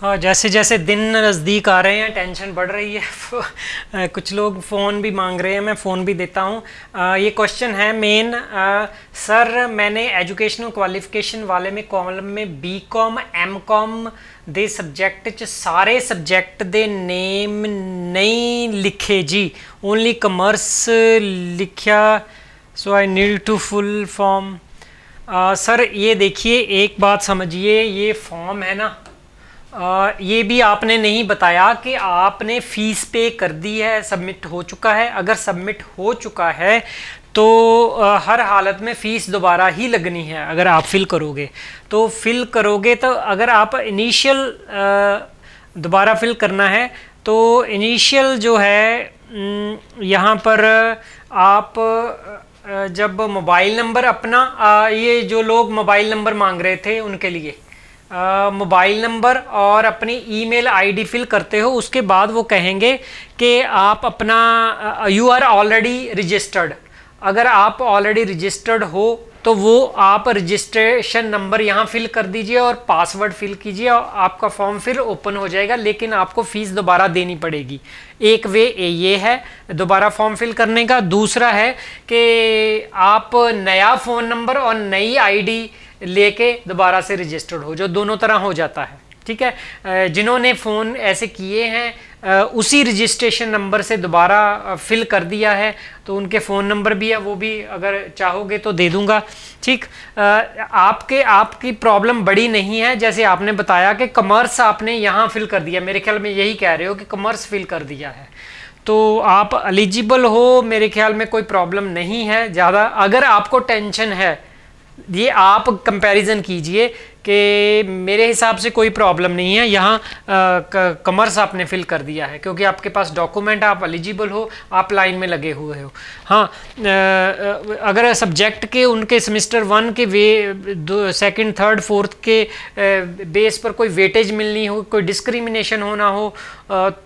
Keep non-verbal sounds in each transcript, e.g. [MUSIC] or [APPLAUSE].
हाँ जैसे जैसे दिन नज़दीक आ रहे हैं टेंशन बढ़ रही है [LAUGHS] कुछ लोग फ़ोन भी मांग रहे हैं मैं फ़ोन भी देता हूँ ये क्वेश्चन है मेन सर मैंने एजुकेशनल क्वालिफिकेशन वाले में कॉलम में बी कॉम एम कॉम च सारे सब्जेक्ट दे नेम नहीं लिखे जी ओनली कमर्स लिखा so I need to full form sir ये देखिए एक बात समझिए ये फॉर्म है ना आ, ये भी आपने नहीं बताया कि आपने फ़ीस पे कर दी है सबमिट हो चुका है अगर सबमिट हो चुका है तो आ, हर हालत में फ़ीस दोबारा ही लगनी है अगर आप फ़िल करोगे तो फ़िल करोगे तो अगर आप इनिशियल दोबारा फ़िल करना है तो इनिशियल जो है यहाँ पर आप जब मोबाइल नंबर अपना ये जो लोग मोबाइल नंबर मांग रहे थे उनके लिए मोबाइल नंबर और अपनी ईमेल आईडी फिल करते हो उसके बाद वो कहेंगे कि आप अपना यू आर ऑलरेडी रजिस्टर्ड अगर आप ऑलरेडी रजिस्टर्ड हो तो वो आप रजिस्ट्रेशन नंबर यहाँ फिल कर दीजिए और पासवर्ड फिल कीजिए और आपका फॉर्म फिर ओपन हो जाएगा लेकिन आपको फ़ीस दोबारा देनी पड़ेगी एक वे ये है दोबारा फॉर्म फिल करने का दूसरा है कि आप नया फ़ोन नंबर और नई आईडी लेके दोबारा से रजिस्टर्ड हो जो दोनों तरह हो जाता है ठीक है जिन्होंने फ़ोन ऐसे किए हैं उसी रजिस्ट्रेशन नंबर से दोबारा फिल कर दिया है तो उनके फ़ोन नंबर भी है वो भी अगर चाहोगे तो दे दूंगा ठीक आपके आपकी प्रॉब्लम बड़ी नहीं है जैसे आपने बताया कि कमर्स आपने यहाँ फिल कर दिया मेरे ख्याल में यही कह रहे हो कि कमर्स फिल कर दिया है तो आप एलिजिबल हो मेरे ख्याल में कोई प्रॉब्लम नहीं है ज़्यादा अगर आपको टेंशन है ये आप कंपैरिजन कीजिए कि मेरे हिसाब से कोई प्रॉब्लम नहीं है यहाँ कमर्स आपने फिल कर दिया है क्योंकि आपके पास डॉक्यूमेंट आप एलिजिबल हो आप लाइन में लगे हुए हो हाँ अगर सब्जेक्ट के उनके सेमिस्टर वन के वे सेकंड सेकेंड थर्ड फोर्थ के बेस पर कोई वेटेज मिलनी हो कोई डिस्क्रिमिनेशन होना हो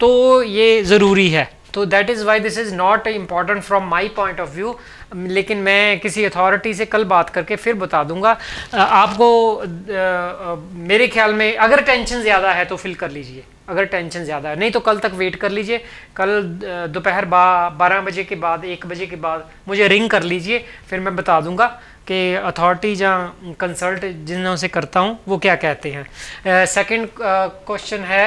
तो ये ज़रूरी है तो that is why this is not important from my point of view लेकिन मैं किसी अथॉरिटी से कल बात करके फिर बता दूंगा आपको मेरे ख्याल में अगर टेंशन ज़्यादा है तो फिल कर लीजिए अगर टेंशन ज़्यादा है नहीं तो कल तक वेट कर लीजिए कल दोपहर बा बारह बजे के बाद एक बजे के बाद मुझे रिंग कर लीजिए फिर मैं बता दूंगा कि अथॉरिटी या कंसल्ट जिनों से करता हूँ वो क्या कहते हैं सेकंड क्वेश्चन है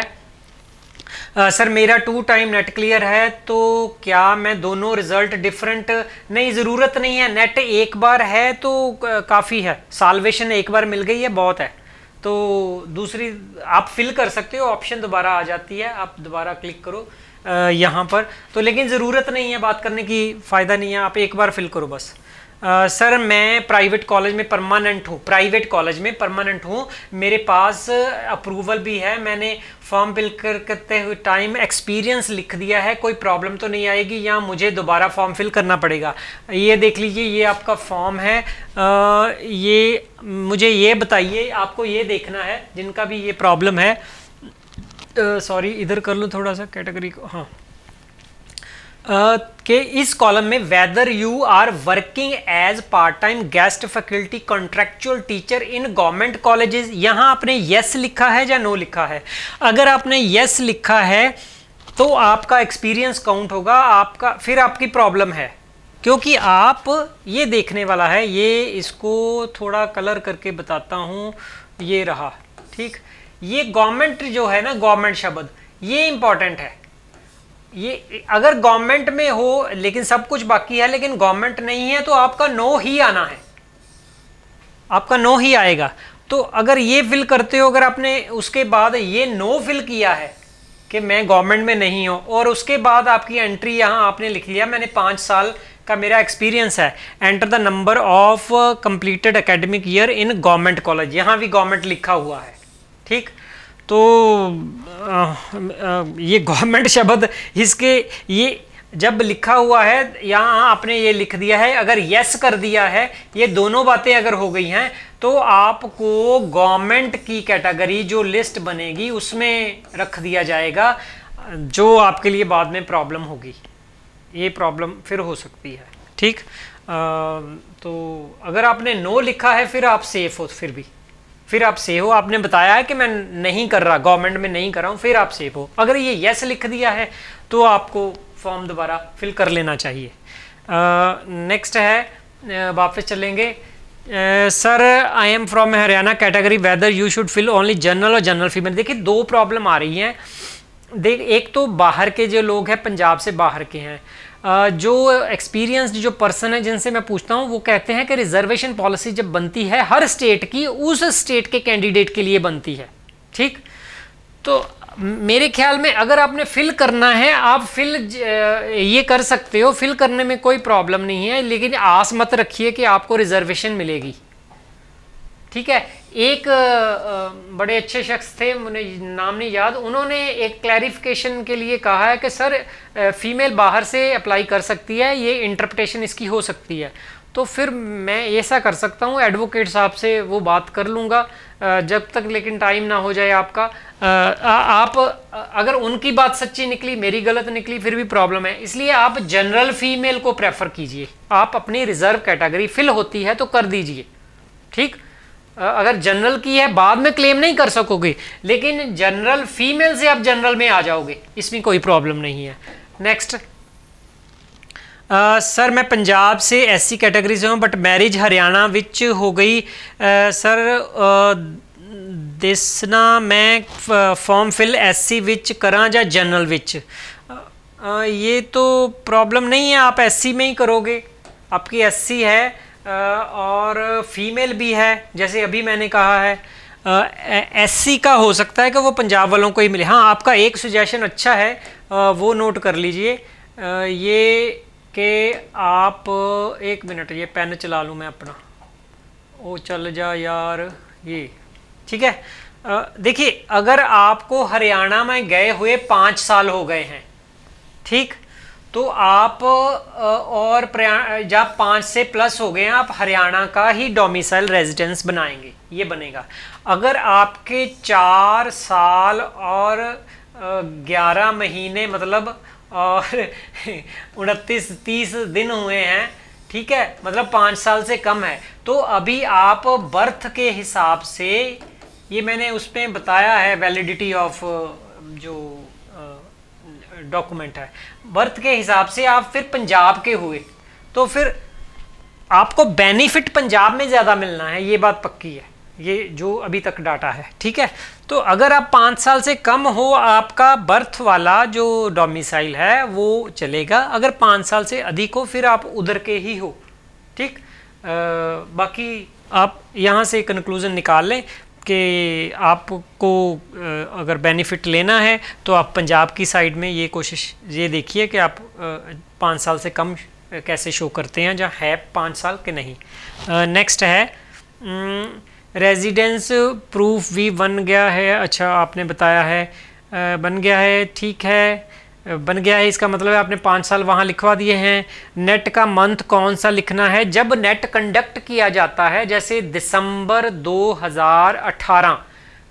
आ, सर मेरा टू टाइम नेट क्लियर है तो क्या मैं दोनों रिजल्ट डिफरेंट नहीं ज़रूरत नहीं है नेट एक बार है तो काफ़ी है सालवेशन एक बार मिल गई है बहुत है तो दूसरी आप फिल कर सकते हो ऑप्शन दोबारा आ जाती है आप दोबारा क्लिक करो यहाँ पर तो लेकिन ज़रूरत नहीं है बात करने की फ़ायदा नहीं है आप एक बार फिल करो बस Uh, सर मैं प्राइवेट कॉलेज में परमानेंट हूँ प्राइवेट कॉलेज में परमानेंट हूँ मेरे पास अप्रूवल भी है मैंने फॉर्म फिल कर करते हुए टाइम एक्सपीरियंस लिख दिया है कोई प्रॉब्लम तो नहीं आएगी या मुझे दोबारा फॉर्म फिल करना पड़ेगा ये देख लीजिए ये आपका फॉर्म है uh, ये मुझे ये बताइए आपको ये देखना है जिनका भी ये प्रॉब्लम है सॉरी इधर कर लूँ थोड़ा सा कैटेगरी को हाँ के इस कॉलम में whether you are working as part time guest faculty contractual teacher in government colleges यहाँ आपने यस लिखा है या नो लिखा है अगर आपने यस लिखा है तो आपका एक्सपीरियंस काउंट होगा आपका फिर आपकी प्रॉब्लम है क्योंकि आप ये देखने वाला है ये इसको थोड़ा कलर करके बताता हूँ ये रहा ठीक ये गवर्नमेंट जो है ना गवर्नमेंट शब्द ये इम्पॉर्टेंट है ये अगर गवर्नमेंट में हो लेकिन सब कुछ बाकी है लेकिन गवर्नमेंट नहीं है तो आपका नो ही आना है आपका नो ही आएगा तो अगर ये फिल करते हो अगर आपने उसके बाद ये नो फिल किया है कि मैं गवर्नमेंट में नहीं हूँ और उसके बाद आपकी एंट्री यहाँ आपने लिख लिया मैंने पाँच साल का मेरा एक्सपीरियंस है enter the number of completed academic year in government college यहाँ भी गवर्नमेंट लिखा हुआ है ठीक तो आ, आ, ये गवर्नमेंट शब्द इसके ये जब लिखा हुआ है यहाँ आपने ये लिख दिया है अगर यस कर दिया है ये दोनों बातें अगर हो गई हैं तो आपको गवर्नमेंट की कैटेगरी जो लिस्ट बनेगी उसमें रख दिया जाएगा जो आपके लिए बाद में प्रॉब्लम होगी ये प्रॉब्लम फिर हो सकती है ठीक आ, तो अगर आपने नो लिखा है फिर आप सेफ हो फिर भी फिर आप सेव हो आपने बताया है कि मैं नहीं कर रहा गवर्नमेंट में नहीं कर रहा हूँ फिर आप सेव हो अगर ये येस लिख दिया है तो आपको फॉर्म दोबारा फिल कर लेना चाहिए नेक्स्ट है वापस चलेंगे sir I am from Haryana category whether you should fill only general और जनरल फीमेल देखिए दो प्रॉब्लम आ रही हैं देख एक तो बाहर के जो लोग हैं पंजाब से बाहर के हैं जो एक्सपीरियंस्ड जो पर्सन है जिनसे मैं पूछता हूँ वो कहते हैं कि रिजर्वेशन पॉलिसी जब बनती है हर स्टेट की उस स्टेट के कैंडिडेट के लिए बनती है ठीक तो मेरे ख्याल में अगर आपने फिल करना है आप फिल ये कर सकते हो फिल करने में कोई प्रॉब्लम नहीं है लेकिन आस मत रखिए कि आपको रिजर्वेशन मिलेगी ठीक है एक बड़े अच्छे शख्स थे उन्हें नाम नहीं याद उन्होंने एक क्लैरिफिकेशन के लिए कहा है कि सर फीमेल बाहर से अप्लाई कर सकती है ये इंटरप्रटेशन इसकी हो सकती है तो फिर मैं ऐसा कर सकता हूँ एडवोकेट साहब से वो बात कर लूँगा जब तक लेकिन टाइम ना हो जाए आपका आप अगर उनकी बात सच्ची निकली मेरी गलत निकली फिर भी प्रॉब्लम है इसलिए आप जनरल फीमेल को प्रेफर कीजिए आप अपनी रिजर्व कैटेगरी फिल होती है तो कर दीजिए ठीक अगर जनरल की है बाद में क्लेम नहीं कर सकोगे लेकिन जनरल फीमेल से आप जनरल में आ जाओगे इसमें कोई प्रॉब्लम नहीं है नेक्स्ट सर मैं पंजाब से एससी कैटेगरी से हूँ बट मैरिज हरियाणा विच हो गई सर दिसना मैं फॉर्म फिल एससी विच करा या जनरल विच ये तो प्रॉब्लम नहीं है आप एससी में ही करोगे आपकी एससी है और फीमेल भी है जैसे अभी मैंने कहा है एससी का हो सकता है कि वो पंजाब वालों को ही मिले हाँ आपका एक सुजेशन अच्छा है आ, वो नोट कर लीजिए ये कि आप एक मिनट ये पेन चला लूँ मैं अपना ओ चल जा यार ये ठीक है देखिए अगर आपको हरियाणा में गए हुए पाँच साल हो गए हैं ठीक तो आप और जब पाँच से प्लस हो गए हैं आप हरियाणा का ही डोमिसाइल रेजिडेंस बनाएंगे ये बनेगा अगर आपके चार साल और ग्यारह महीने मतलब और [LAUGHS] उनतीस तीस दिन हुए हैं ठीक है मतलब पाँच साल से कम है तो अभी आप बर्थ के हिसाब से ये मैंने उसमें बताया है वैलिडिटी ऑफ जो डॉक्यूमेंट है बर्थ के हिसाब से आप फिर पंजाब के हुए तो फिर आपको बेनिफिट पंजाब में ज़्यादा मिलना है ये बात पक्की है ये जो अभी तक डाटा है ठीक है तो अगर आप पाँच साल से कम हो आपका बर्थ वाला जो डोमिसाइल है वो चलेगा अगर पाँच साल से अधिक हो फिर आप उधर के ही हो ठीक आ, बाकी आप यहाँ से कंक्लूज़न निकाल लें कि आपको अगर बेनिफिट लेना है तो आप पंजाब की साइड में ये कोशिश ये देखिए कि आप पाँच साल से कम कैसे शो करते हैं जहाँ है पाँच साल के नहीं नेक्स्ट है रेजिडेंस प्रूफ भी बन गया है अच्छा आपने बताया है बन गया है ठीक है बन गया है इसका मतलब है आपने पाँच साल वहाँ लिखवा दिए हैं नेट का मंथ कौन सा लिखना है जब नेट कंडक्ट किया जाता है जैसे दिसंबर 2018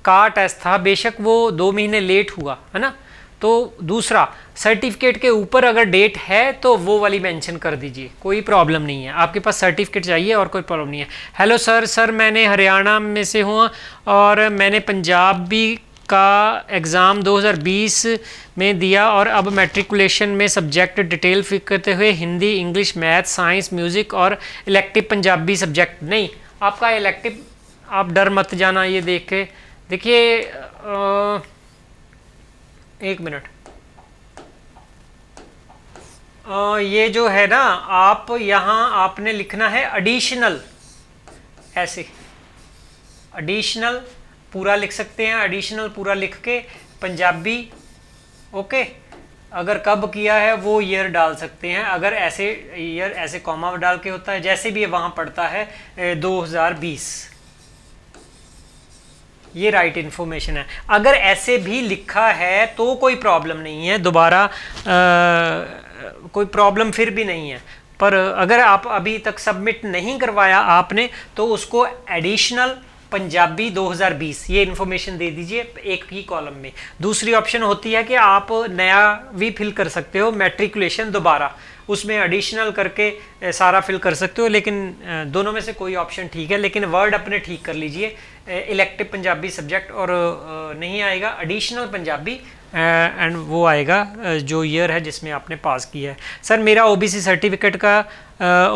का टेस्ट था बेशक वो दो महीने लेट हुआ है ना तो दूसरा सर्टिफिकेट के ऊपर अगर डेट है तो वो वाली मेंशन कर दीजिए कोई प्रॉब्लम नहीं है आपके पास सर्टिफिकेट चाहिए और कोई प्रॉब्लम नहीं है हेलो सर सर मैंने हरियाणा में से हूँ और मैंने पंजाब भी का एग्ज़ाम 2020 में दिया और अब मेट्रिकुलेशन में सब्जेक्ट डिटेल करते हुए Hindi English math science music और इलेक्टिव पंजाबी सब्जेक्ट नहीं आपका इलेक्टिव आप डर मत जाना ये देख के देखिए एक मिनट ये जो है ना आप यहाँ आपने लिखना है एडिशनल ऐसे एडिशनल पूरा लिख सकते हैं एडिशनल पूरा लिख के पंजाबी ओके अगर कब किया है वो ईयर डाल सकते हैं अगर ऐसे ईयर ऐसे कॉमा डाल के होता है जैसे भी वहाँ पड़ता है 2020 ये राइट इन्फॉर्मेशन है अगर ऐसे भी लिखा है तो कोई प्रॉब्लम नहीं है दोबारा कोई प्रॉब्लम फिर भी नहीं है पर अगर आप अभी तक सबमिट नहीं करवाया आपने तो उसको एडिशनल पंजाबी 2020 ये इन्फॉर्मेशन दे दीजिए एक ही कॉलम में दूसरी ऑप्शन होती है कि आप नया भी फिल कर सकते हो मेट्रिकुलेशन दोबारा उसमें एडिशनल करके सारा फिल कर सकते हो लेकिन दोनों में से कोई ऑप्शन ठीक है लेकिन वर्ड अपने ठीक कर लीजिए इलेक्टिव पंजाबी सब्जेक्ट और नहीं आएगा एडिशनल पंजाबी एंड वो आएगा जो ईयर है जिसमें आपने पास किया है सर मेरा ओबीसी सर्टिफिकेट का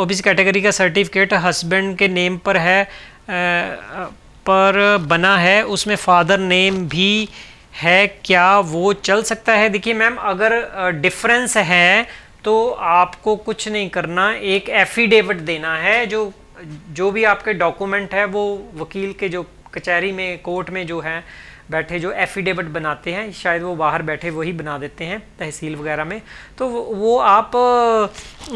ओबीसी कैटेगरी का सर्टिफिकेट हस्बैंड के नेम पर है पर बना है उसमें फादर नेम भी है क्या वो चल सकता है देखिए मैम अगर डिफरेंस है तो आपको कुछ नहीं करना एक एफिडेविट देना है जो जो भी आपके डॉक्यूमेंट है वो वकील के जो कचहरी में कोर्ट में जो है बैठे जो एफिडेविट बनाते हैं शायद वो बाहर बैठे वही बना देते हैं तहसील वगैरह में तो वो आप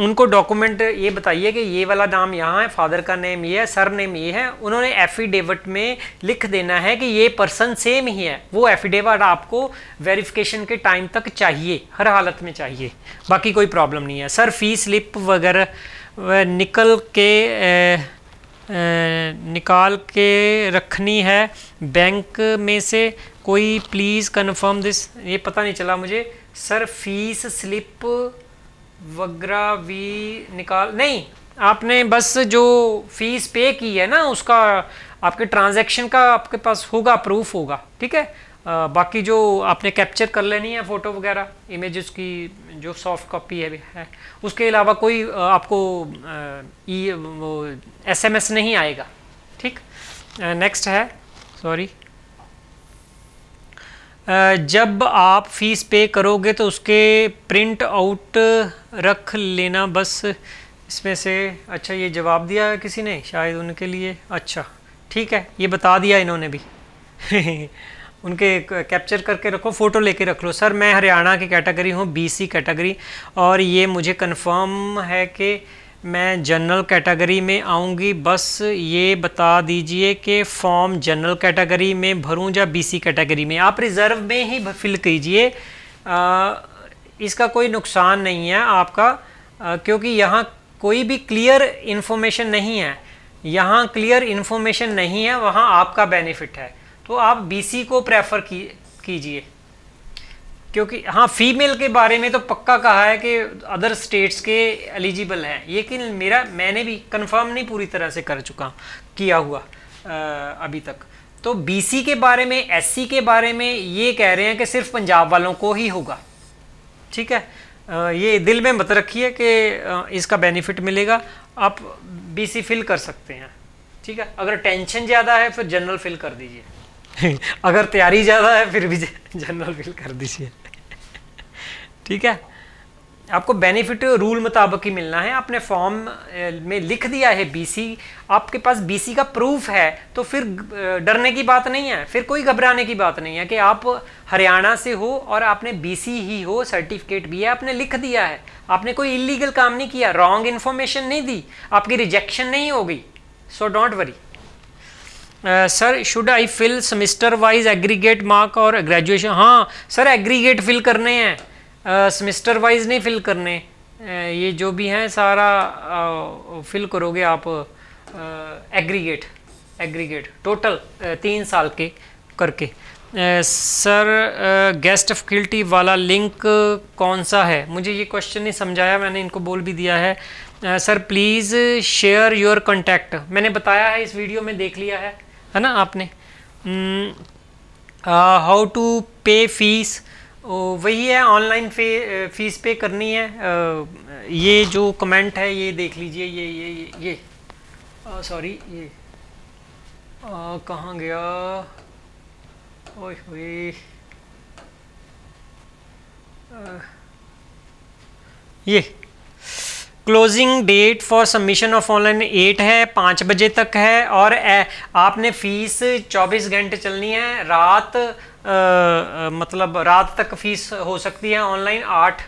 उनको डॉक्यूमेंट ये बताइए कि ये वाला नाम यहाँ है फादर का नेम ये है सर नेम ये है उन्होंने एफिडेविट में लिख देना है कि ये पर्सन सेम ही है वो एफिडेविट आपको वेरिफिकेशन के टाइम तक चाहिए हर हालत में चाहिए बाकी कोई प्रॉब्लम नहीं है सर फी स्लिप वगैरह निकल के ए, निकाल के रखनी है बैंक में से कोई प्लीज़ कन्फर्म दिस ये पता नहीं चला मुझे सर फीस स्लिप वगैरह भी निकाल नहीं आपने बस जो फ़ीस पे की है ना उसका आपके ट्रांजैक्शन का आपके पास होगा प्रूफ होगा ठीक है बाकी जो आपने कैप्चर कर लेनी है फ़ोटो वगैरह इमेज की जो सॉफ्ट कॉपी है, है उसके अलावा कोई आपको ई e, वो एसएमएस नहीं आएगा ठीक नेक्स्ट है सॉरी जब आप फीस पे करोगे तो उसके प्रिंट आउट रख लेना बस इसमें से अच्छा ये जवाब दिया है किसी ने शायद उनके लिए अच्छा ठीक है ये बता दिया इन्होंने भी [LAUGHS] उनके कैप्चर करके रखो फ़ोटो लेके रख लो सर मैं हरियाणा की कैटेगरी हूँ बीसी कैटेगरी और ये मुझे कंफर्म है कि मैं जनरल कैटेगरी में आऊँगी बस ये बता दीजिए कि फॉर्म जनरल कैटेगरी में भरूँ या सी कैटेगरी में आप रिज़र्व में ही फिल कीजिए इसका कोई नुकसान नहीं है आपका आ, क्योंकि यहाँ कोई भी क्लियर इन्फॉर्मेशन नहीं है यहाँ क्लियर इन्फॉर्मेशन नहीं है वहाँ आपका बेनिफिट है तो आप बीसी को प्रेफर की कीजिए क्योंकि हाँ फीमेल के बारे में तो पक्का कहा है कि अदर स्टेट्स के एलिजिबल हैं लेकिन मेरा मैंने भी कंफर्म नहीं पूरी तरह से कर चुका किया हुआ आ, अभी तक तो बीसी के बारे में एससी के बारे में ये कह रहे हैं कि सिर्फ पंजाब वालों को ही होगा ठीक है आ, ये दिल में मत रखिए कि इसका बेनिफिट मिलेगा आप बीसी फिल कर सकते हैं ठीक है अगर टेंशन ज़्यादा है फिर जनरल फिल कर दीजिए [LAUGHS] अगर तैयारी ज़्यादा है फिर भी जनरल [LAUGHS] फिल कर दीजिए ठीक है आपको बेनिफिट रूल मुताबिक ही मिलना है आपने फॉर्म में लिख दिया है बीसी आपके पास बीसी का प्रूफ है तो फिर डरने की बात नहीं है फिर कोई घबराने की बात नहीं है कि आप हरियाणा से हो और आपने बीसी ही हो सर्टिफिकेट भी है आपने लिख दिया है आपने कोई इलीगल काम नहीं किया रॉन्ग इन्फॉर्मेशन नहीं दी आपकी रिजेक्शन नहीं हो गई so don't worry sir should I fill semester wise aggregate mark और ग्रेजुएशन हाँ सर एग्रीगेट फिल करने हैं सेमिस्टर uh, वाइज नहीं फिल करने uh, ये जो भी हैं सारा फिल uh, करोगे आप एग्रीगेट एग्रीगेट टोटल तीन साल के करके सर गेस्ट फैकल्टी वाला लिंक कौन सा है मुझे ये क्वेश्चन नहीं समझाया मैंने इनको बोल भी दिया है sir please share your contact मैंने बताया है इस वीडियो में देख लिया है है ना आपने हाउ टू पे फीस वही है ऑनलाइन फे फीस पे करनी है uh, ये जो कमेंट है ये देख लीजिए ये ये ये ये सॉरी uh, ये uh, कहाँ गया ओए ये closing date for submission of online at है पाँच बजे तक है और आपने फीस चौबीस घंटे चलनी है रात आ, मतलब रात तक फीस हो सकती है ऑनलाइन आठ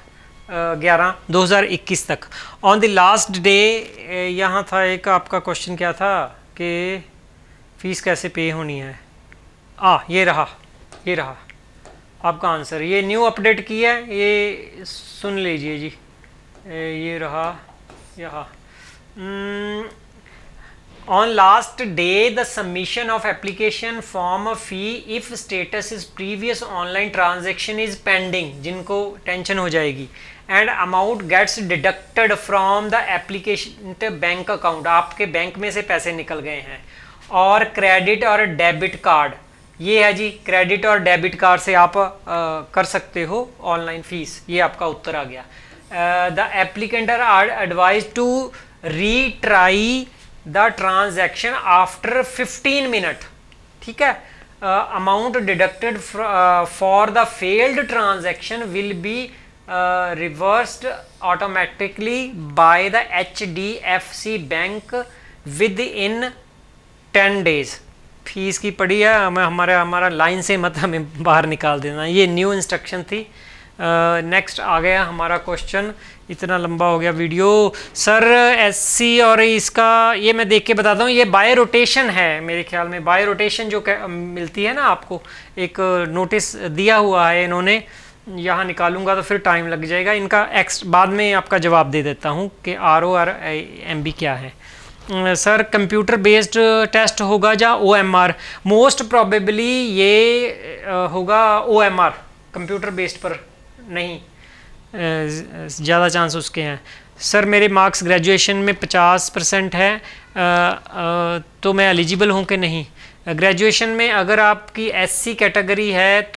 ग्यारह दो हज़ार इक्कीस तक ऑन द लास्ट डे यहाँ था एक आपका क्वेश्चन क्या था कि फ़ीस कैसे पे होनी है आ ये रहा ये रहा आपका आंसर ये न्यू अपडेट की है ये सुन लीजिए जी ये रहा on last day last day the submission of application form of fee if status is previous online जिनको टेंशन हो जाएगी and amount gets deducted from the application bank account आपके बैंक में से पैसे निकल गए हैं और क्रेडिट और डेबिट कार्ड ये है जी क्रेडिट और डेबिट कार्ड से आप आ, कर सकते हो ऑनलाइन फीस ये आपका उत्तर आ गया the applicants are advised to retry the transaction after fifteen minute ठीक है amount deducted for the failed transaction will be reversed automatically by the H D F C bank within ten days fees की पड़ी है हमें हमारे हमारा line से मत हमें बाहर निकाल देना ये न्यू इंस्ट्रक्शन थी नेक्स्ट आ गया हमारा क्वेश्चन इतना लंबा हो गया वीडियो सर एससी और इसका ये मैं देख के बताता हूँ ये बाय रोटेशन है मेरे ख्याल में बाय रोटेशन जो मिलती है ना आपको एक नोटिस दिया हुआ है इन्होंने यहाँ निकालूंगा तो फिर टाइम लग जाएगा इनका एक्स बाद में आपका जवाब दे देता हूँ कि R O R M B क्या है सर कंप्यूटर बेस्ड टेस्ट होगा या O M R most probably ये होगा O M R computer based पर नहीं ज़्यादा चांस उसके हैं सर मेरे मार्क्स ग्रेजुएशन में 50 परसेंट है आ, आ, तो मैं एलिजिबल हूँ कि नहीं ग्रेजुएशन में अगर आपकी एससी कैटेगरी है